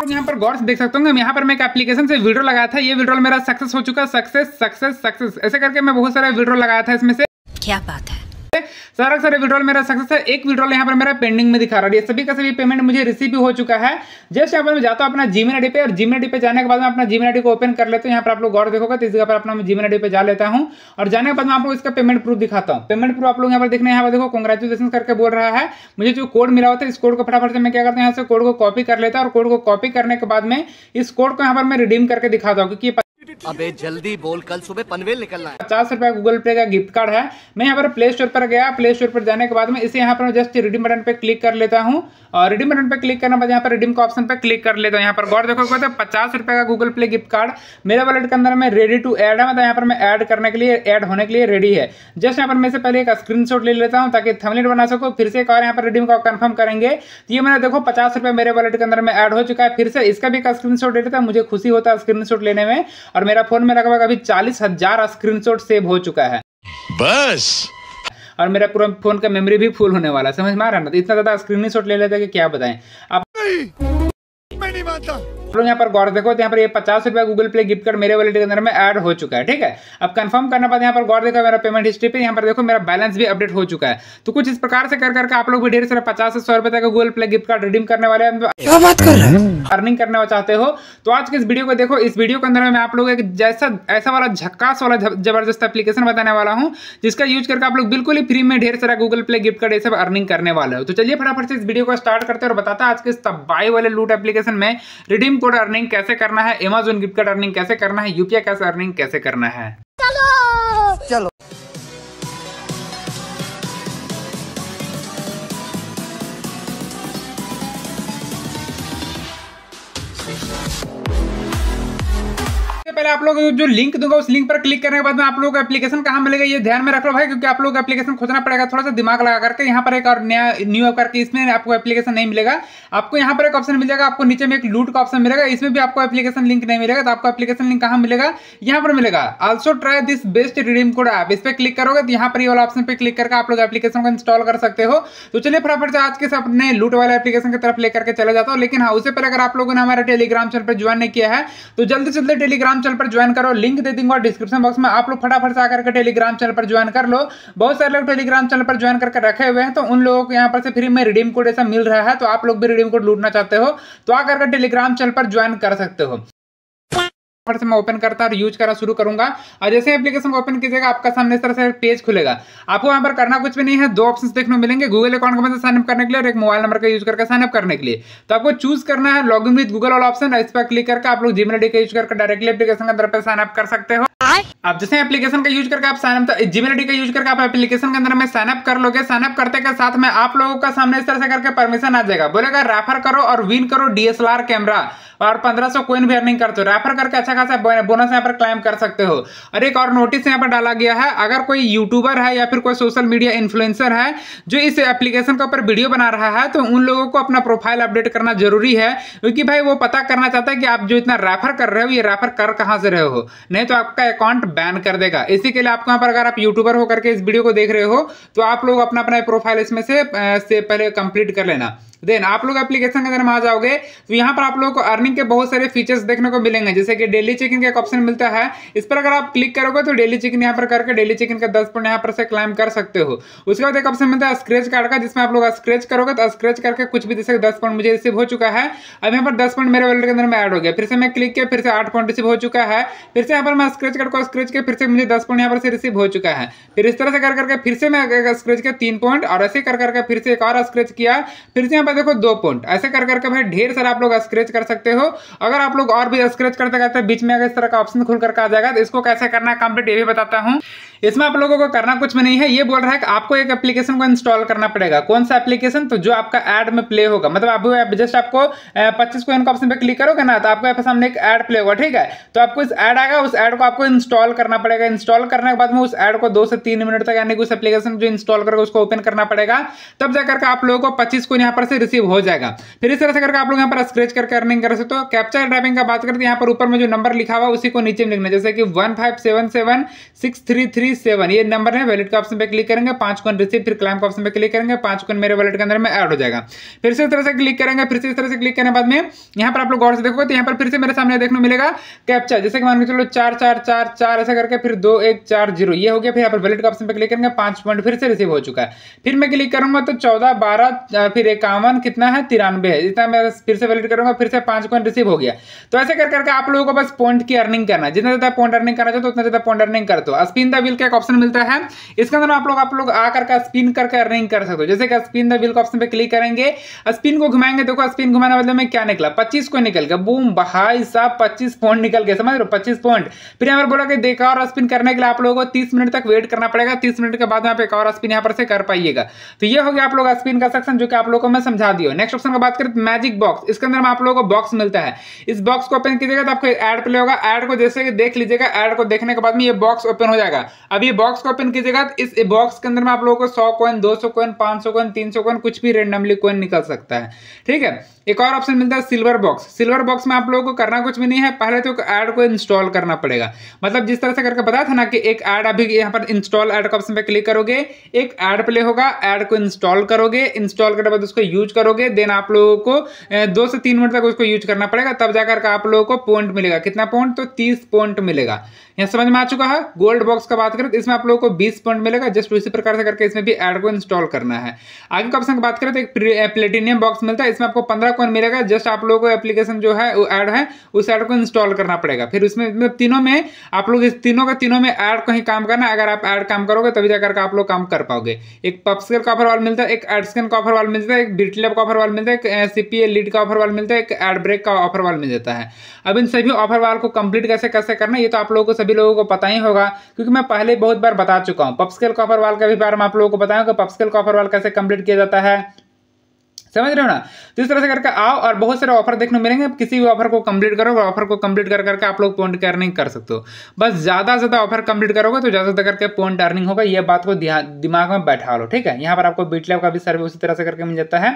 लोग यहाँ पर गौर से देख सकते होंगे यहाँ पर मैं एक एप्लीकेशन से वीडियो लगाया था ये वीडियो मेरा सक्सेस हो चुका सक्सेस सक्सेस सक्सेस ऐसे करके मैं बहुत सारा वीडियो लगाया था इसमें से क्या बात है सारा सारे विड्रॉल मेरा सक्सेस है एक विड्रॉल यहाँ पर मेरा पेंडिंग में दिखा रहा है सभी का सभी पेमेंट मुझे रिसीव हो चुका है जस्ट यहाँ पर मैं जाता हूँ अपना जीमेल आईडी पे और जीमेल आईडी पे जाने के बाद मैं अपना जीमेल आईडी को ओपन कर लेता हूँ यहाँ पर आप लोग गौर देखोगे तो इस जगह पर अपना जीमेल आईडी पे जा लेता हूँ और जाने के बाद मैं आप लोग इसका पेमेंट प्रूफ दिखाता हूँ पेमेंट प्रूफ आप लोग यहाँ पर देखने यहाँ पर देखो कॉन्ग्रेचुलेसन करके बोल रहा है मुझे जो कोड मिला होता है इस कोड को फटाफट से मैं क्या करता हूँ यहाँ से कोड को कॉपी कर लेता हूँ और कोड को कॉपी करने के बाद में इस कोड को यहाँ पर मैं रिडीम करके दिखाता हूँ क्योंकि अबे जल्दी बोल कल सुबह पनवेल निकलना है पचास रुपया गूगल पे का गिफ्ट कार्ड है मैं यहाँ पर प्ले स्टोर पर गया प्ले स्टोर पर जाने के बाद में इसे यहाँ पर जस्ट रिडीम बटन पे क्लिक कर लेता हूँ और रिडीम बटन पे क्लिक करने बाद यहाँ पर रिडीम का ऑप्शन पे क्लिक कर लेता हूँ यहाँ पर गौर देखो तो पचास रुपए का गूगल प्ले गिफ्ट कार्ड मेरे वॉलेट के अंदर में रेडी टू एड है मतलब यहाँ पर मैं ऐड करने के लिए एड होने के लिए रेडी है जस्ट यहाँ पर मैं पहले एक स्क्रीन ले लेता हूँ ताकि थमलेट बना सको फिर से एक और यहाँ पर रिडीम का कन्फर्म करेंगे तो ये मैंने देखो पचास रुपये मेरे वॉलेट के अंदर में एड हो चुका है फिर से इसका भी एक स्क्रीन ले लेता मुझे खुशी होता है स्क्रीन लेने में और मेरा फोन में लगभग अभी चालीस हजार स्क्रीन सेव हो चुका है बस और मेरा पूरा फोन का मेमोरी भी फुल होने वाला समझ में आ रहा ना तो इतना ज्यादा स्क्रीन शॉट ले लेते क्या बताए आप मैं नहीं लोग यहाँ पर गौर देखो तो यहाँ पर ये पचास रुपया गूगल प्ले गिफ्ट कार्ड मेरे वॉलेट के अंदर में ऐड हो चुका है ठीक है अब कंफर्म करने बाद यहाँ पर गौर देखो मेरा पेमेंट हिस्ट्री पे यहाँ पर देखो मेरा बैलेंस भी अपडेट हो चुका है तो कुछ इस प्रकार से कर करके आप लोग भी ढेर सारे पचास से सौ रुपए तक Google Play gift card redeem करने वाले अर्निंग करने चाहते हो तो आज के इस वीडियो को देखो इस वीडियो के अंदर मैं आप लोग एक जैसा ऐसा वाला झक्कास वाला जबरदस्त एप्लीकेशन बताने वाला हूँ जिसका यूज करके आप लोग बिल्कुल ही फ्री में ढेर सारा गूगल प्ले गिफ्ट कार्ड ये सब अर्निंग करने वाले हो तो चलिए फटाफट से इस वीडियो को स्टार्ट करते हैं और बताता है आज के इस तबाई वाले लूट एप्लीकेशन में रिडीम कोड अर्निंग कैसे करना है अमेजोन गिफ्ट कार्ड अर्निंग कैसे करना है यूपीआई कैसे अर्निंग कैसे करना है चलो चलो पहले आप लोग जो लिंक दूंगा उस लिंक पर क्लिक करने के बाद में आप लोगों को एप्लीकेशन कहाँ मिलेगा ये ध्यान में रख लो भाई क्योंकि आप लोग एप्लीकेशन खोजना पड़ेगा थोड़ा सा दिमाग लगा करके यहाँ पर एक और नया न्यू ऐप करके इसमें आपको एप्लीकेशन नहीं मिलेगा आपको यहाँ पर एक ऑप्शन मिल जाएगा आपको नीचे में एक लूट का ऑप्शन मिलेगा इसमें भी आपको एप्लीकेशन लिंक नहीं मिलेगा तो आपको एप्लीकेशन लिंक कहाँ मिलेगा यहाँ पर मिलेगा also try this best redeem code app इस पर क्लिक करोगे तो यहाँ पर ये वाला ऑप्शन पर क्लिक करके आप लोग एप्लीकेशन को इंस्टॉल कर सकते हो तो चलिए फटाफट से आज के अपने लूट वाले एप्लीकेशन की तरफ लेकर के चला जाता हूँ लेकिन हाँ उससे पहले अगर आप लोगों ने हमारे टेलीग्राम चैनल पर ज्वाइन नहीं किया है तो जल्दी से जल्दी टेलीग्राम चैनल पर ज्वाइन करो लिंक दे दूंगा डिस्क्रिप्शन बॉक्स में आप लोग फटाफट से आकर के टेलीग्राम चैनल पर ज्वाइन कर लो बहुत सारे लोग टेलीग्राम चैनल पर ज्वाइन करके रखे हुए हैं तो उन लोगों को यहाँ पर से फ्री में रिडीम कोड ऐसा मिल रहा है तो आप लोग भी रिडीम कोड लूटना चाहते हो तो आकर के टेलीग्राम चैनल पर ज्वाइन कर सकते हो फटाफट से मैं ओपन करता और यूज करना शुरू करूंगा और जैसे एप्लीकेशन को ओपन कीजिएगा आपका सामने इस तरह से पेज खुलेगा आपको यहाँ पर करना कुछ भी नहीं है दो ऑप्शन देखने को मिलेंगे गूगल अकाउंट का मतलब साइनअप करने के लिए और एक मोबाइल नंबर का यूज करके साइनअप करने के लिए तो आपको चूज करना है लॉग इन विद गूगल वाला ऑप्शन इस पर क्लिक करके आप लोग जीमेल आई का यूज करके डायरेक्टली एप्लीकेशन के अंदर पर साइनअप कर सकते हो अब जैसे एप्लीकेशन का यूज करके आप साइनअप जीमेल आई का यूज करके आप एप्लीकेशन के अंदर में साइनअप कर लोगे साइनअप करते के साथ में आप लोगों का सामने इस तरह से करके परमिशन आ जाएगा बोलेगा रेफर करो और विन करो डीएसएलआर कैमरा और 1500 सौ कोइन भी अर्निंग करते हो रेफर करके अच्छा खासा बोनस यहाँ पर क्लाइम कर सकते हो और एक और नोटिस यहाँ पर डाला गया है अगर कोई यूट्यूबर है या फिर कोई सोशल मीडिया इन्फ्लुएंसर है जो इस एप्लीकेशन के ऊपर वीडियो बना रहा है तो उन लोगों को अपना प्रोफाइल अपडेट करना जरूरी है क्योंकि भाई वो पता करना चाहता है कि आप जो इतना रेफर कर रहे हो ये रेफर कर कहाँ से रहे हो नहीं तो आपका अकाउंट बैन कर देगा इसी के लिए आपको यहाँ पर अगर आप यूट्यूबर होकर के इस वीडियो को देख रहे हो तो आप लोग अपना अपना प्रोफाइल इसमें से, से पहले कंप्लीट कर लेना देन आप लोग एप्लीकेशन के अंदर आ जाओगे तो यहाँ पर आप लोगों को अर्निंग के बहुत सारे फीचर्स देखने को मिलेंगे जैसे कि डेली चेकिंग का एक ऑप्शन मिलता है इस पर अगर आप क्लिक करोगे तो डेली चेकिंग यहाँ पर करके डेली चेकिंग का दस पॉइंट यहाँ पर से क्लाइम कर सकते हो उसके बाद एक ऑप्शन मिलता है स्क्रेच कार्ड का जिसमें आप लोग स्क्रेच करोगे तो स्क्रेच करके कुछ भी जैसे दस पॉइंट मुझे रिसीव हो चुका है अब यहाँ पर दस पॉइंट मेरे वॉलेट के अंदर में एड हो गया फिर से मैं क्लिक किया फिर से आठ पॉइंट रिसीव हो चुका है फिर से यहाँ पर मैं स्क्रेच कार्ड को स्क्रेच किया फिर से मुझे दस पॉइंट यहाँ पर से रिसीव हो चुका है फिर इस तरह से कर करके फिर से मैं स्क्रेच किया तीन पॉइंट और ऐसे कर करके फिर से एक और स्क्रेच किया फिर से पे देखो दो पॉइंट ऐसे कर करके भाई ढेर सारा आप लोग स्क्रेच कर सकते हो अगर आप लोग और भी स्क्रेच करते करते बीच में अगर इस तरह का ऑप्शन खुल करके आ जाएगा तो इसको कैसे करना है कंप्लीट ये भी बताता हूँ इसमें आप लोगों को करना कुछ भी नहीं है ये बोल रहा है कि आपको एक एप्लीकेशन को इंस्टॉल करना पड़ेगा कौन सा एप्लीकेशन तो जो आपका एड में प्ले होगा मतलब आप जस्ट आपको पच्चीस को इनका ऑप्शन पर क्लिक करोगे ना तो आपको सामने एक एड प्ले होगा ठीक है तो आपको इस एड आएगा उस एड को आपको इंस्टॉल करना पड़ेगा इंस्टॉल करने के बाद में उस एड को दो से तीन मिनट तक यानी कि उस एप्लीकेशन जो इंस्टॉल करोगे उसको ओपन करना पड़ेगा तब जाकर आप लोगों को पच्चीस को यहाँ पर से से रिसीव हो जाएगा फिर इस तरह से करके आप लोग यहाँ पर स्क्रेच करके अर्निंग कर सकते हो कैप्चर ड्राइविंग का बात करते हैं यहाँ पर ऊपर में जो नंबर लिखा हुआ उसी को नीचे में लिखना जैसे कि one five seven seven six three three seven ये नंबर है वैलेट का ऑप्शन पर क्लिक करेंगे पांच कौन रिसीव फिर क्लाइम का ऑप्शन पर क्लिक करेंगे पांच कौन मेरे वैलेट के अंदर में एड हो जाएगा फिर से इस तरह से क्लिक करेंगे फिर से इस तरह से क्लिक करने बाद में यहाँ पर आप लोग गौर से देखोगे तो यहाँ पर फिर से मेरे सामने देखने मिलेगा कैप्चर जैसे कि मान के चलो चार चार चार चार ऐसा करके फिर दो एक चार जीरो ये हो गया फिर यहाँ पर वैलेट का ऑप्शन पर क्लिक करेंगे पांच पॉइंट फिर से रिसीव हो चुका है फिर मैं क्लिक करूंगा तो चौदह बारह फिर इक्यावन अट्ठावन कितना है तिरानवे है जितना मैं फिर से वैलिड करूंगा फिर से पांच कॉइन रिसीव हो गया तो ऐसे कर करके आप लोगों को बस पॉइंट की अर्निंग करना जितना ज्यादा पॉइंट अर्निंग करना चाहते उतना ज्यादा पॉइंट अर्निंग कर दो स्पिन द बिल का एक ऑप्शन मिलता है इसके अंदर आप लोग आप लोग आकर का स्पिन करके अर्निंग कर सकते हो जैसे कि स्पिन द बिल का ऑप्शन पर क्लिक करेंगे स्पिन को घुमाएंगे देखो स्पिन घुमाने वाले में क्या निकला पच्चीस को निकल गया बूम भाई साहब पच्चीस पॉइंट निकल गया समझ रहे हो पच्चीस पॉइंट फिर यहाँ पर बोला कि देखा और स्पिन करने के लिए आप लोगों को तीस मिनट तक वेट करना पड़ेगा तीस मिनट के बाद यहाँ पे एक और स्पिन यहाँ पर से कर पाइएगा तो ये हो गया आप लोग स्पिन का सेक्शन जो कि आप लोगों को मैं समझा दियो नेक्स्ट ऑप्शन का बात करें तो मैजिक बॉक्स इसके अंदर आप लोगों को बॉक्स मिलता है इस बॉक्स को ओपन कीजिएगा तो आपको एड प्ले होगा एड को जैसे कि देख लीजिएगा एड को देखने के बाद में ये बॉक्स ओपन हो जाएगा अब ये बॉक्स को ओपन कीजिएगा तो इस बॉक्स के अंदर में आप लोगों को सौ कोइन दो सौ कोइन पांच सौ कोइन तीन सौ कोइन कुछ भी रेंडमली कोइन निकल सकता है ठीक है एक और ऑप्शन मिलता है सिल्वर बॉक्स सिल्वर बॉक्स में आप लोगों को करना कुछ भी नहीं है पहले तो एड को इंस्टॉल करना पड़ेगा मतलब जिस तरह से करके बताया था ना कि एक एड अभी यहाँ पर इंस्टॉल एड का ऑप्शन पे क्लिक करोगे एक एड प्ले होगा एड को इंस्टॉल करोगे इंस्टॉल करने के बाद उसको यूज यूज करोगे देन आप लोगों को दो से तीन मिनट तक उसको यूज करना पड़ेगा तब जाकर आप लोगों को पॉइंट मिलेगा कितना पॉइंट तो तीस पॉइंट मिलेगा यहाँ समझ में आ चुका है गोल्ड बॉक्स का बात करें तो इसमें आप लोगों को बीस पॉइंट मिलेगा जस्ट उसी प्रकार से करके इसमें भी एड को इंस्टॉल करना है आगे का ऑप्शन की बात करें तो एक प्लेटिनियम बॉक्स मिलता है इसमें आपको पंद्रह कॉइन मिलेगा जस्ट आप लोगों को एप्लीकेशन जो है वो एड है उस एड को इंस्टॉल करना पड़ेगा फिर उसमें तीनों में आप लोग इस तीनों का तीनों में एड को ही काम करना अगर आप एड काम करोगे तभी जाकर आप लोग काम कर पाओगे एक पप्सकल का ऑफर वाल मिलता है एक एडस्कन का ऑफर वाल मिलता है एक बिटलैब का ऑफर वाल मिलता है एक सीपीए लीड का ऑफर वाल मिलता है एक एड ब्रेक का ऑफर वाल मिल जाता है अब इन सभी ऑफर वाल को कंप्लीट कैसे कैसे करना ये तो आप लोगों को सभी लोगों को पता ही होगा क्योंकि मैं पहले बहुत बार बता चुका हूँ पप्सकेल कॉफरवाल के भी बारे में आप लोगों को बताया कि पप्सकेल कॉफरवाल कैसे कंप्लीट किया जाता है समझ रहे हो ना तो इस तरह से करके आओ और बहुत सारे ऑफर देखने मिलेंगे किसी भी ऑफर को कंप्लीट करो ऑफर को कंप्लीट कर करके आप लोग पॉइंट अर्निंग कर सकते हो बस ज़्यादा ज़्यादा ऑफर कंप्लीट करोगे तो ज़्यादा ज़्यादा करके पॉइंट अर्निंग होगा ये बात को दिमाग में बैठा लो ठीक है यहाँ पर आपको बीटलैब का भी सर्वे उसी तरह से करके मिल जाता है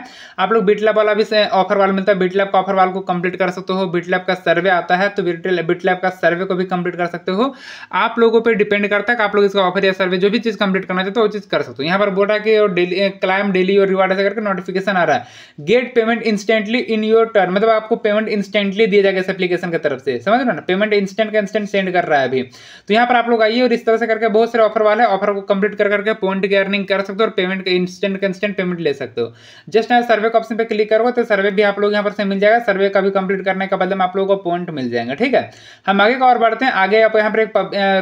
आप लोग बीटलैब वाला भी ऑफर वाला मिलता है बीटलैब का ऑफर वाल को कंप्लीट कर सकते हो बीटलैब का सर्वे आता है तो बीटलैब का सर्वे को भी कंप्लीट कर सकते हो आप लोगों पर डिपेंड करता है आप लोग इसका ऑफर या सर्वे जो भी चीज़ कंप्लीट करना चाहते हो वो चीज़ कर सकते हो यहाँ पर बोला कि डेली क्लाइम डेली और रिवार्ड ऐसे करके नोटिफिकेशन आ रहा है get payment instantly in your turn मतलब आपको पेमेंट इंस्टेंटली दिया जाएगा इस एप्लीकेशन की तरफ से समझ रहे ना पेमेंट इंस्टेंट का इंस्टेंट सेंड कर रहा है अभी तो यहाँ पर आप लोग आइए और इस तरह से करके बहुत सारे ऑफर वाले ऑफर को कंप्लीट कर करके पॉइंट की अर्निंग कर सकते हो और पेमेंट का इंस्टेंट का इंस्टेंट पेमेंट ले सकते हो जस्ट यहाँ सर्वे ऑप्शन पर क्लिक करोगे तो सर्वे भी आप लोग यहाँ पर से मिल जाएगा सर्वे का भी कंप्लीट करने के बाद में आप लोगों को पॉइंट मिल जाएंगे ठीक है हम आगे का और बढ़ते हैं आगे आप यहाँ पर एक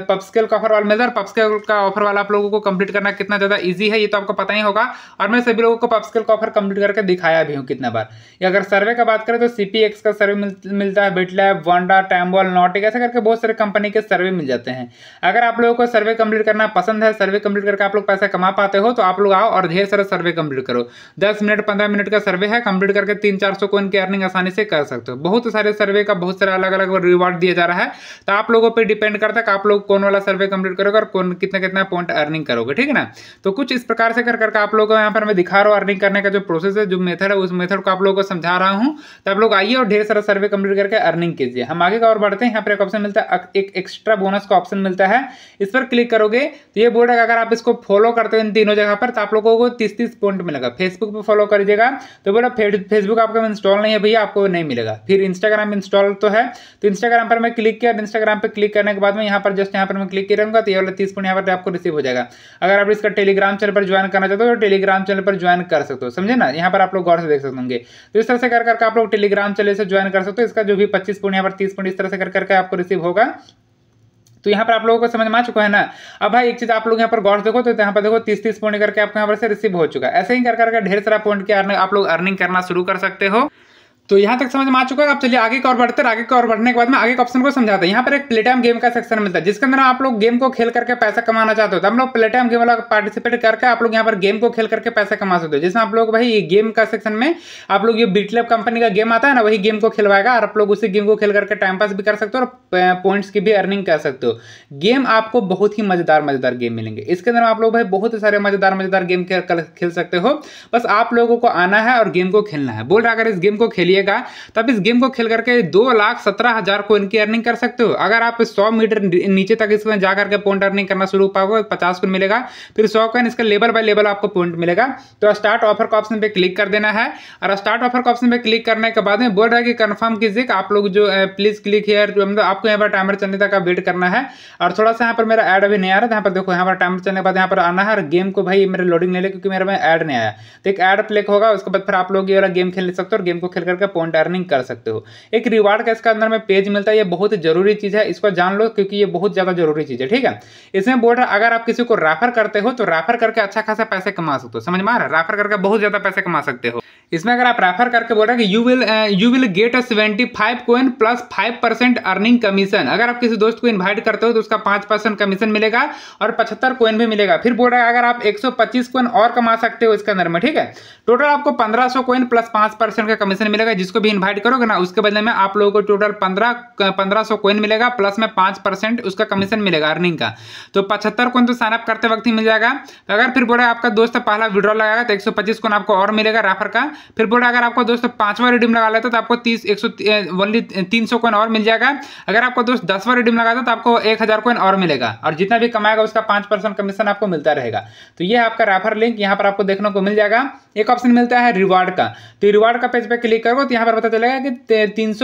पब्सकेल का ऑफर वाला मिलता है पब्सकेल का ऑफर वाला आप लोगों को कंप्लीट करना कितना ज्यादा ईजी है ये तो आपको पता ही होगा और मैं सभी लोगों को पब्सकेल का ऑफर कंप्लीट करके दिखाया भी हूँ कितना बार या अगर सर्वे का बात करें तो सी का सर्वे मिल, मिलता है बिटलैब वनडा टैम्बॉल नॉटिक ऐसा करके बहुत सारे कंपनी के सर्वे मिल जाते हैं अगर आप लोगों को सर्वे कंप्लीट करना पसंद है सर्वे कंप्लीट करके आप लोग पैसा कमा पाते हो तो आप लोग आओ और ढेर सारा सर्वे कंप्लीट करो दस मिनट पंद्रह मिनट का सर्वे है कंप्लीट करके तीन चार सौ को इनकी अर्निंग आसानी से कर सकते हो बहुत सारे सर्वे का बहुत सारे अलग अलग रिवॉर्ड दिया जा रहा है तो आप लोगों पर डिपेंड करता है आप लोग कौन वाला सर्वे कंप्लीट करोगे और कौन कितना कितना पॉइंट अर्निंग करोगे ठीक है ना तो कुछ इस प्रकार से कर करके आप लोगों को यहाँ पर मैं दिखा रहा हूँ अर्निंग करने का जो प्रोसेस है जो मेथड है उस मेथड को आप लोगों को समझा रहा हूँ तो आप लोग आइए और ढेर सारा सर्वे कंप्लीट करके अर्निंग कीजिए हम आगे का और बढ़ते हैं यहाँ पर एक ऑप्शन मिलता है एक एक्स्ट्रा बोनस का ऑप्शन मिलता है इस पर क्लिक करोगे तो ये बोर्ड अगर आप इसको फॉलो करते हो इन तीनों जगह पर तो आप लोगों को तीस तीस पॉइंट मिलेगा फेसबुक पर फॉलो कर करिएगा तो बोला फेसबुक आपका इंस्टॉल नहीं है भैया आपको नहीं मिलेगा फिर इंस्टाग्राम इंस्टॉल तो है तो इंस्टाग्राम पर मैं क्लिक किया इंस्टाग्राम पर क्लिक करने के बाद में यहाँ पर जस्ट यहाँ पर मैं क्लिक करूँगा तो ये वाला तीस पॉइंट यहाँ पर तो आपको रिसीव हो जाएगा अगर आप इसका टेलीग्राम चैनल पर ज्वाइन करना चाहते हो तो टेलीग्राम चैनल पर ज्वाइन कर सकते हो समझे ना यहाँ पर आप लोग गौर से देख सकते होंगे तो इस तरह से कर करके आप लोग टेलीग्राम चले से ज्वाइन कर सकते हो इसका जो भी पच्चीस पुण्य पर तीस पुण्य इस तरह से कर करके आपको रिसीव होगा तो यहाँ पर आप लोगों को समझ में आ चुका है ना अब भाई एक चीज आप लोग यहाँ पर गौर देखो तो यहाँ पर देखो तीस तीस पॉइंट करके आपको यहाँ पर से रिसीव हो चुका है ऐसे ही कर करके ढेर सारा पॉइंट की आप लोग अर्निंग करना शुरू कर सकते हो तो यहाँ तक समझ में आ चुका है आप चलिए आगे और बढ़ते हैं आगे और बढ़ने के बाद में आगे के ऑप्शन को समझाता है यहाँ पर एक प्लेटाइम गेम का सेक्शन मिलता है जिसके अंदर आप लोग गेम को खेल करके पैसा कमाना चाहते हो तो हम लोग प्लेटाइम गेम वाला पार्टिसिपेट करके आप लोग यहाँ पर गेम को खेल करके पैसा कमा सकते हो जिसमें आप लोग भाई गेम का सेक्शन में आप लोग ये बीटलेप कंपनी का गेम आता है ना वही गेम को खिलवाएगा और आप लोग उसी गेम को खेल करके टाइम पास भी कर सकते हो और पॉइंट्स की भी अर्निंग कर सकते हो गेम आपको बहुत ही मजेदार मजेदार गेम मिलेंगे इसके अंदर आप लोग भाई बहुत सारे मजेदार मजेदार गेम खेल सकते हो बस आप लोगों को आना है और गेम को खेलना है बोल रहा अगर इस गेम को खेलिए करिएगा तब इस गेम को खेल करके दो लाख सत्रह हज़ार को इनकी अर्निंग कर सकते हो अगर आप सौ मीटर नीचे तक इसमें जा करके पॉइंट अर्निंग करना शुरू पाओगे पचास कोइन मिलेगा फिर सौ कोइन इसका लेवल बाय लेवल आपको पॉइंट मिलेगा तो स्टार्ट ऑफर का ऑप्शन पर क्लिक कर देना है और स्टार्ट ऑफर का ऑप्शन पर क्लिक करने के बाद में बोल रहा है कि कन्फर्म कीजिए कि आप लोग जो प्लीज़ क्लिक हेयर जो मतलब आपको यहाँ पर टाइमर चलने तक वेट करना है और थोड़ा सा यहाँ पर मेरा ऐड अभी नहीं आ रहा था तो यहाँ पर देखो यहाँ पर टाइमर चलने के बाद यहाँ पर आना है और गेम को भाई मेरे लोडिंग ले ले क्योंकि मेरे में ऐड नहीं आया तो एक ऐड प्ले होगा उसके बाद फिर आप लोग ये वाला गेम खेल सकते हो और गेम को खेल करके पॉइंट अर्निंग कर सकते हो एक रिवार्ड का इसका अंदर में पेज मिलता है ये बहुत जरूरी चीज़ है इस पर जान लो क्योंकि ये बहुत ज़्यादा जरूरी चीज़ है ठीक है इसमें बोल रहा अगर आप किसी को रेफर करते हो तो रेफर करके अच्छा खासा पैसे कमा सकते हो समझ में आ रहा है रेफर करके बहुत ज़्यादा पैसे कमा सकते हो इसमें अगर आप रेफर करके बोल रहे हैं कि you will you will get a seventy five coin plus five percent earning commission अगर आप किसी दोस्त को इन्वाइट करते हो तो उसका पाँच परसेंट कमीशन मिलेगा और पचहत्तर कोइन भी मिलेगा फिर बोल रहा है अगर आप एक सौ पच्चीस कोइन और कमा सकते हो इसके अंदर में ठीक है टोटल आपको पंद्रह सौ कोइन प्लस पाँच परसेंट का कमीशन मिलेगा जिसको भी इन्वाइट करोगे ना उसके बदले में आप लोगों को टोटल पंद्रह पंद्रह सौ कोइन मिलेगा प्लस में पाँच परसेंट उसका कमीशन मिलेगा अर्निंग का तो पचहत्तर कोइन तो साइनअप करते वक्त ही मिल जाएगा अगर फिर बोल है आपका दोस्त पहला विड्रॉ लगाएगा तो एक सौ पच्चीस कोइन आपको और मिलेगा रेफर का फिर बोल रहा है अगर आपको दोस्तों पांचवा रिडीम लगा लेता तो आपको तीस एक सौ ओनली तीन सौ कोइन और मिल जाएगा अगर आपको दोस्त दसवा रिडीम लगाता तो आपको एक हज़ार कोइन और मिलेगा और जितना भी कमाएगा उसका पांच परसेंट कमीशन आपको मिलता रहेगा तो ये आपका रेफर लिंक यहाँ पर आपको देखने को मिल जाएगा एक ऑप्शन मिलता है रिवार्ड का तो रिवार्ड का पेज पर क्लिक करो तो यहाँ पर पता चलेगा कि तीन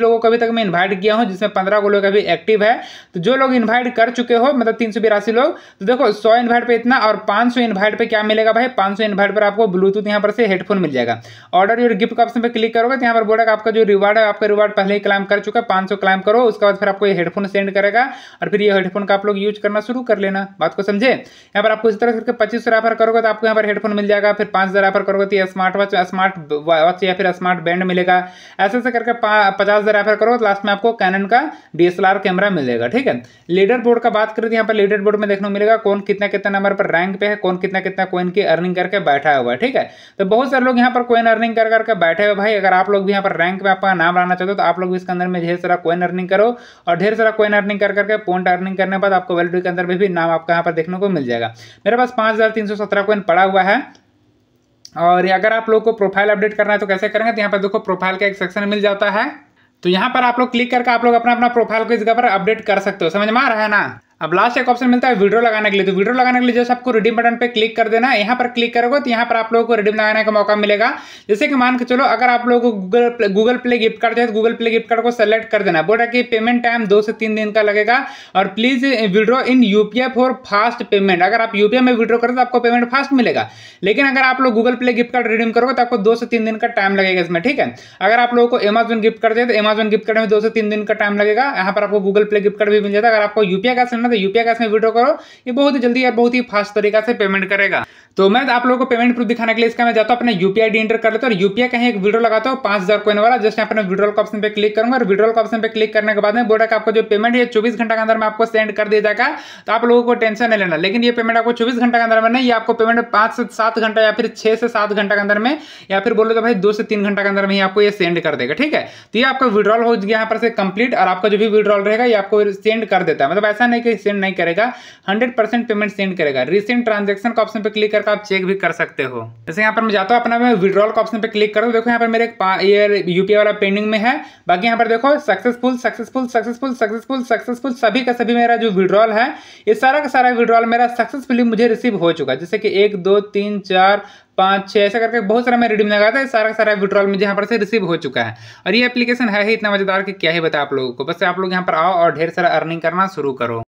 लोगों को अभी तक मैं इन्वाइट किया हूँ जिसमें पंद्रह को लोग अभी एक्टिव है तो जो लोग इन्वाइट कर चुके हो मतलब तीन लोग तो देखो सौ इन्वाइट पे इतना और पाँच इन्वाइट पे क्या मिलेगा भाई पाँच इन्वाइट पर आपको ब्लूटूथ यहाँ पर से हेडफोन मिल जाएगा जाएगा ऑर्डर योर गिफ्ट का ऑप्शन पर क्लिक करोगे तो यहाँ पर बोलेगा आपका जो रिवार्ड है आपका रिवार्ड पहले ही क्लाइम कर चुका है पाँच क्लाइम करो उसके बाद फिर आपको ये हेडफोन सेंड करेगा और फिर ये हेडफोन का आप लोग यूज करना शुरू कर लेना बात को समझे यहाँ पर आपको इस तरह करके पच्चीस रेफर करोगे तो आपको यहाँ पर हेडफोन मिल जाएगा फिर पाँच हज़ार करोगे तो स्मार्ट वॉच स्मार्ट वॉच या फिर स्मार्ट बैंड मिलेगा ऐसे ऐसे करके पचास हज़ार रेफर करोगे तो लास्ट में आपको कैनन का डी कैमरा मिलेगा ठीक है लीडर बोर्ड का बात करें तो यहाँ पर लीडर बोर्ड में देखने को मिलेगा कौन कितना कितना नंबर पर रैंक पे है कौन कितना कितना कोइन की अर्निंग करके बैठा हुआ है ठीक है तो बहुत सारे लोग यहाँ पर कोइन अर्निंग कर करके बैठे हुए भाई अगर आप लोग भी यहाँ पर रैंक में आपका नाम लाना चाहते हो तो आप लोग भी इसके अंदर में ढेर सारा कोइन अर्निंग करो और ढेर सारा कोइन अर्निंग कर करके पॉइंट अर्निंग करने के बाद आपको वैलिडिटी के अंदर में भी नाम आपका यहाँ पर देखने को मिल जाएगा मेरे पास पाँच कोइन पड़ा हुआ है और अगर आप लोग को प्रोफाइल अपडेट करना है तो कैसे करेंगे तो यहाँ पर देखो प्रोफाइल का एक सेक्शन मिल जाता है तो यहाँ पर आप लोग क्लिक करके आप लोग अपना अपना प्रोफाइल को इस जगह पर अपडेट कर सकते हो समझ में आ रहा है ना अब लास्ट एक ऑप्शन मिलता है वीडियो लगाने के लिए तो वीडियो लगाने के लिए जैसे आपको रिडीम बटन पे क्लिक कर देना है यहाँ पर क्लिक करोगे तो यहाँ पर आप लोगों को रिडीम लगाने का मौका मिलेगा जैसे कि मान के चलो अगर आप लोगों को Google Google Play gift card चाहिए तो गूगल प्ले गिफ्ट कार्ड को सेलेक्ट कर देना बोला कि पेमेंट टाइम दो से तीन दिन का लगेगा और please withdraw in UPI for fast payment अगर आप यूपीआई में विड्रो करो तो आपको पेमेंट फास्ट मिलेगा लेकिन अगर आप लोग Google Play gift card redeem करोगे तो आपको दो से तीन दिन का टाइम लगेगा इसमें ठीक है अगर आप लोगों को एमेजोन गिफ्ट कार्ड चाहिए तो अमेजन गिफ्ट कार्ड में दो से तीन दिन का टाइम लगेगा यहाँ पर आपको गूगल प्ले गिफ्ट कार्ड भी मिल जाता है अगर आपको यूपीआई का से यूपीआई कैश में विड्रो करो ये बहुत ही जल्दी और बहुत ही फास्ट तरीका से पेमेंट करेगा तो मैं आप लोगों को पेमेंट प्रूफ दिखाने के लिए इसका मैं जाता हूँ अपने यूपीआई डी एंटर कर लेता हूँ और यूपीआई कहीं एक वीडियो लगाता हूँ पांच हज़ार कोइन वाला जस्ट अपने विड्रॉल का ऑप्शन पे क्लिक करूंगा और विड्रॉल का ऑप्शन पे क्लिक करने के बाद में बोला आपको जो पेमेंट है चौबीस घंटे के अंदर में आपको सेंड कर दिया जाएगा तो आप लोगों को टेंशन नहीं लेना लेकिन ये पेमेंट आपको चौबीस घंटे के अंदर में नहीं आपको पेमेंट पांच से सात घंटा या फिर छह से सात घंटे के अंदर में या फिर बोलो तो भाई दो से तीन घंटे के अंदर में ही आपको ये सेंड कर देगा ठीक है तो ये आपका विड्रॉल हो गया यहाँ पर से कंप्लीट और आपका जो भी विड्रॉल रहेगा ये आपको सेंड कर देता है मतलब ऐसा नहीं कि भी सेंड नहीं करेगा हंड्रेड परसेंट पेमेंट सेंड करेगा रिसेंट ट्रांजेक्शन का ऑप्शन पे क्लिक करके आप चेक भी कर सकते हो जैसे यहाँ पर मैं जाता हूँ अपना मैं विड्रॉल का ऑप्शन पे क्लिक करो देखो यहाँ पर मेरे ये यूपीआई वाला पेंडिंग में है बाकी यहाँ पर देखो successful successful successful successful successful सभी का सभी मेरा जो विड्रॉल है ये सारा का सारा विड्रॉल मेरा सक्सेसफुली मुझे रिसीव हो चुका है जैसे कि एक दो तीन चार पाँच छः ऐसा करके बहुत सारा मैं रिडीम लगा था सारा सारा विड्रॉल मुझे यहाँ पर से रिसीव हो चुका है और ये एप्लीकेशन है ही इतना मज़ेदार कि क्या ही बताया आप लोगों को बस आप लोग यहाँ पर आओ और ढेर सारा अर्निंग करना शुरू करो